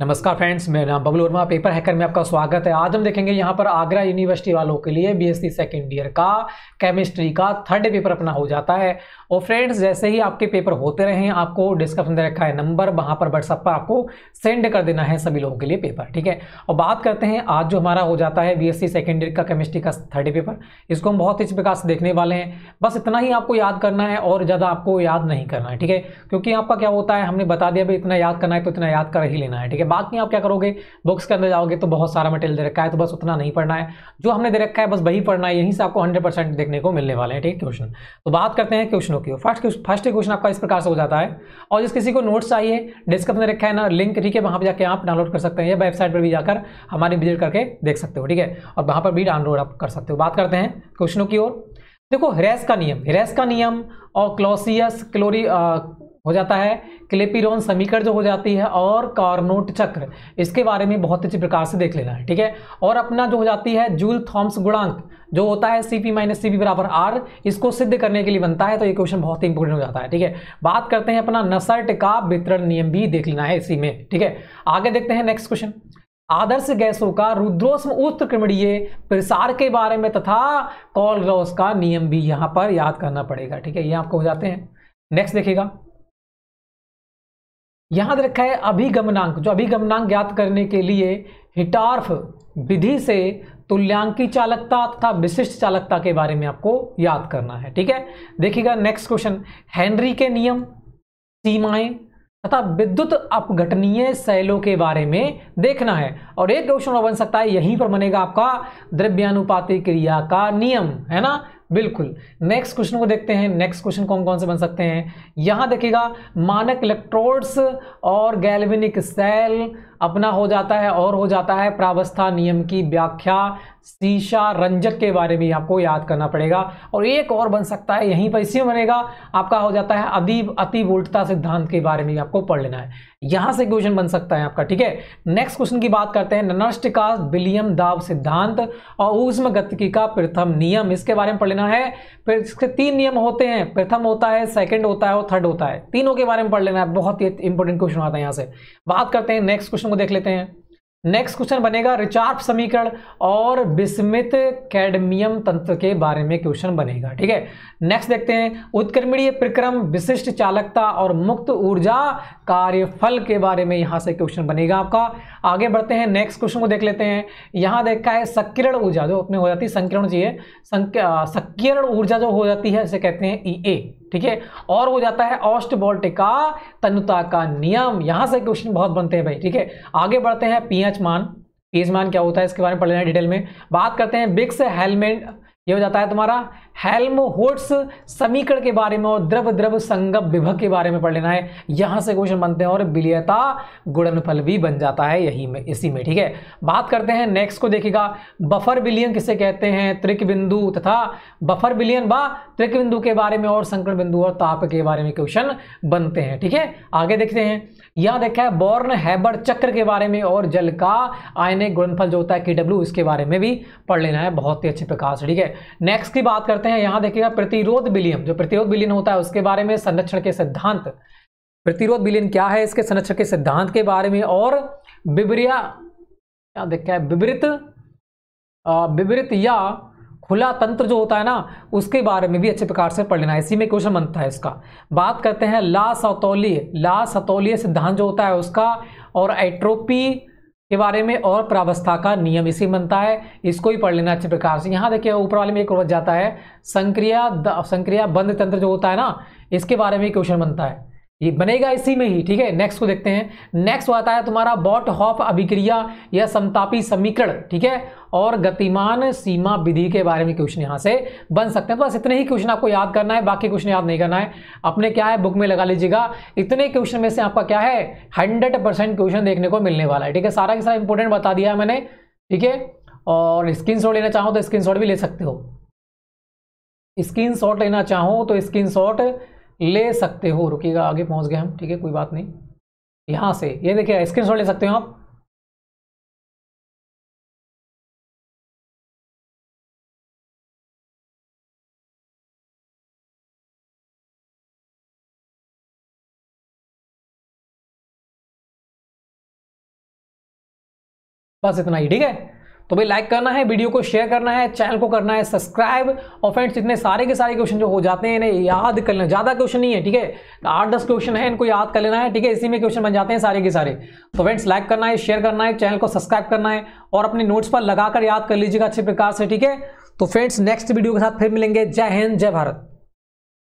नमस्कार फ्रेंड्स मेरा नाम बबलू वर्मा पेपर हैकर में आपका स्वागत है आज हम देखेंगे यहाँ पर आगरा यूनिवर्सिटी वालों के लिए बीएससी सेकेंड ईयर का केमिस्ट्री का थर्ड पेपर अपना हो जाता है और फ्रेंड्स जैसे ही आपके पेपर होते रहे आपको डिस्क्रिप्शन दे रखा है नंबर वहाँ पर व्हाट्सअप पर आपको सेंड कर देना है सभी लोगों के लिए पेपर ठीक है और बात करते हैं आज जो हमारा हो जाता है बी एस सेकेंड ईयर का केमिस्ट्री का थर्ड पेपर इसको हम बहुत इस प्रकार से देखने वाले हैं बस इतना ही आपको याद करना है और ज़्यादा आपको याद नहीं करना है ठीक है क्योंकि आपका क्या होता है हमने बता दिया भाई इतना याद करना है तो इतना याद कर ही लेना है ठीक है बाद में आप क्या करोगे बुक्स के अंदर जाओगे तो बहुत सारा मटेरियल दे रखा है तो बस उतना नहीं पढ़ना है जो हमने दे रखा है बस वही पढ़ना है यहीं से आपको हंड्रेड देखने को मिलने वाले हैं ठीक क्वेश्चन तो बात करते हैं क्वेश्चनों की फर्स्ट फर्स्ट क्वेश्चन आपका इस प्रकार से हो जाता है और जिस किसी को नोट्स चाहिए डिस्कस में रखा है ना लिंक ठीक है वहां पर जाकर आप डाउनलोड कर सकते हैं या वेबसाइट पर भी जाकर हमारे विजिट करके देख सकते हो ठीक है और वहां पर भी डाउनलोड आप कर सकते हो बात करते हैं क्वेश्चनों की ओर देखो हेरेस का नियम हेरेस का नियम और क्लोसियस क्लोरी हो जाता है क्लेपिरोन समीकरण जो हो जाती है और कार्नोट चक्र इसके बारे में बहुत अच्छी प्रकार से देख लेना है ठीक है और अपना जो हो जाती है जूल थॉम्स गुणांक जो होता है C P minus C P बराबर आर इसको सिद्ध करने के लिए बनता है तो ये क्वेश्चन बहुत ही इंपॉर्टेंट हो जाता है ठीक है बात करते हैं अपना नसर्ट का वितरण नियम भी देख लेना है इसी में ठीक है आगे देखते हैं नेक्स्ट क्वेश्चन आदर्श गैसों का रुद्रोष्म उत्क्रमणीय प्रसार के बारे में तथा कॉल का नियम भी यहाँ पर याद करना पड़ेगा ठीक है ये आपको हो जाते हैं नेक्स्ट देखिएगा याद रखा है अभिगमनांक जो अभिगमनांक ज्ञात करने के लिए हिटार्फ विधि से तुल्यांकी चालकता तथा विशिष्ट चालकता के बारे में आपको याद करना है ठीक है देखिएगा नेक्स्ट क्वेश्चन हेनरी के नियम सीमाएं तथा विद्युत अपघटनीय शैलों के बारे में देखना है और एक क्वेश्चन और बन सकता है यहीं पर बनेगा आपका द्रव्यानुपाति क्रिया का नियम है ना बिल्कुल नेक्स्ट क्वेश्चन को देखते हैं नेक्स्ट क्वेश्चन कौन कौन से बन सकते हैं यहां देखिएगा मानक इलेक्ट्रोड्स और गैल्वेनिक सेल अपना हो जाता है और हो जाता है प्रावस्था नियम की व्याख्या शीशा रंजक के बारे में आपको याद करना पड़ेगा और एक और बन सकता है यहीं पर इसी बनेगा आपका हो जाता है अदीब अति वोल्टता सिद्धांत के बारे में आपको पढ़ लेना है यहाँ से क्वेश्चन बन सकता है आपका ठीक है नेक्स्ट क्वेश्चन की बात करते हैं नष्ट का विलियम दाव सिद्धांत और उष्म गतिकी का प्रथम नियम इसके बारे में पढ़ लेना है फिर इसके तीन नियम होते हैं प्रथम होता है सेकेंड होता है और थर्ड होता है तीनों के बारे में पढ़ लेना है बहुत ही इंपॉर्टेंट क्वेश्चन आता है यहाँ से बात करते हैं नेक्स्ट क्वेश्चन क्वेश्चन को देख लेते हैं नेक्स्ट क्वेश्चन बनेगा रिचार्प समीकरण और विस्मित कैडमियम तंत्र के बारे में क्वेश्चन बनेगा ठीक है नेक्स्ट देखते हैं उत्क्रमणीय प्रक्रम विशिष्ट चालकता और मुक्त ऊर्जा कार्यफल के बारे में यहां से क्वेश्चन बनेगा आपका आगे बढ़ते हैं नेक्स्ट क्वेश्चन को देख लेते हैं यहां देखा है सक्रण ऊर्जा जो अपने हो जाती है संकीर्ण चाहिए संक्रण ऊर्जा जो हो जाती है इसे कहते हैं ई e ठीक है और वो जाता है ऑस्ट बोल्ट तनुता का नियम यहां से क्वेश्चन बहुत बनते हैं भाई ठीक है आगे बढ़ते हैं पीएच मान पीएच मान क्या होता है इसके बारे में पढ़ लेना डिटेल में बात करते हैं बिक्स हेलमेट ये हो जाता है तुम्हारा होट्स समीकरण के बारे में और द्रव द्रव संगम विभव के बारे में पढ़ लेना है यहां से क्वेश्चन बनते हैं और बिलियता गुणनफल भी बन जाता है यही में इसी में ठीक है बात करते हैं नेक्स्ट को देखिएगा बफर बिलियन किसे कहते हैं त्रिक बिंदु तथा बफर बिलियन व त्रिक बिंदु के बारे में और संकट बिंदु और ताप के बारे में क्वेश्चन बनते हैं ठीक है आगे देखते हैं यहां देखा है बॉर्न हैबर चक्र के बारे में और जल का आयने गुणनफल जो होता है के इसके बारे में भी पढ़ लेना है बहुत ही अच्छे प्रकार से ठीक है नेक्स्ट की बात करते हैं यहां देखिएगा प्रतिरोध विलियन जो प्रतिरोध विलियन होता है उसके बारे में संरक्षण के सिद्धांत प्रतिरोध विलियन क्या है इसके संरक्षण के सिद्धांत के बारे में और बिबरिया क्या देखा है विवृत विवृत या खुला तंत्र जो होता है ना उसके बारे में भी अच्छे प्रकार से पढ़ लेना इसी में क्वेश्चन बनता है इसका बात करते हैं ला सतौलीय ला सतौलीय सिद्धांत जो होता है उसका और एट्रोपी के बारे में और प्रावस्था का नियम इसी बनता है इसको ही पढ़ लेना अच्छे प्रकार से यहाँ देखिए ऊपर वाले में एक बच जाता है संक्रिया संक्रिया बंद तंत्र जो होता है ना इसके बारे में क्वेश्चन बनता है ये बनेगा इसी में ही ठीक है नेक्स्ट को देखते हैं नेक्स्ट आता है तुम्हारा बॉट हॉफ अभिक्रिया या समतापी समीकरण ठीक है और गतिमान सीमा विधि के बारे में क्वेश्चन यहां से बन सकते हैं तो बस इतने ही क्वेश्चन आपको याद करना है बाकी क्वेश्चन याद नहीं करना है अपने क्या है बुक में लगा लीजिएगा इतने क्वेश्चन में से आपका क्या है हंड्रेड परसेंट क्वेश्चन देखने को मिलने वाला है ठीक है सारा के सारा इंपॉर्टेंट बता दिया मैंने ठीक है और स्क्रीन शॉट लेना चाहो तो स्क्रीन शॉट भी ले सकते हो स्क्रीन शॉट लेना चाहो तो स्क्रीन शॉट ले सकते हो रुकिएगा आगे पहुंच गए हम ठीक है कोई बात नहीं यहां से ये देखिए स्क्रीन ले सकते हो आप बस इतना ही ठीक है तो भाई लाइक करना है वीडियो को शेयर करना है चैनल को करना है सब्सक्राइब और फ्रेंड्स इतने सारे के सारे क्वेश्चन जो हो जाते हैं इन्हें याद कर लेना ज़्यादा क्वेश्चन नहीं है ठीक है आठ दस क्वेश्चन है इनको याद कर लेना है ठीक है इसी में क्वेश्चन बन जाते हैं सारे के सारे तो फ्रेंड्स लाइक करना है शेयर करना है चैनल को सब्सक्राइब करना है और अपने नोट्स पर लगाकर याद कर लीजिएगा अच्छे प्रकार से ठीक है तो फ्रेंड्स नेक्स्ट वीडियो के साथ फिर मिलेंगे जय हिंद जय भारत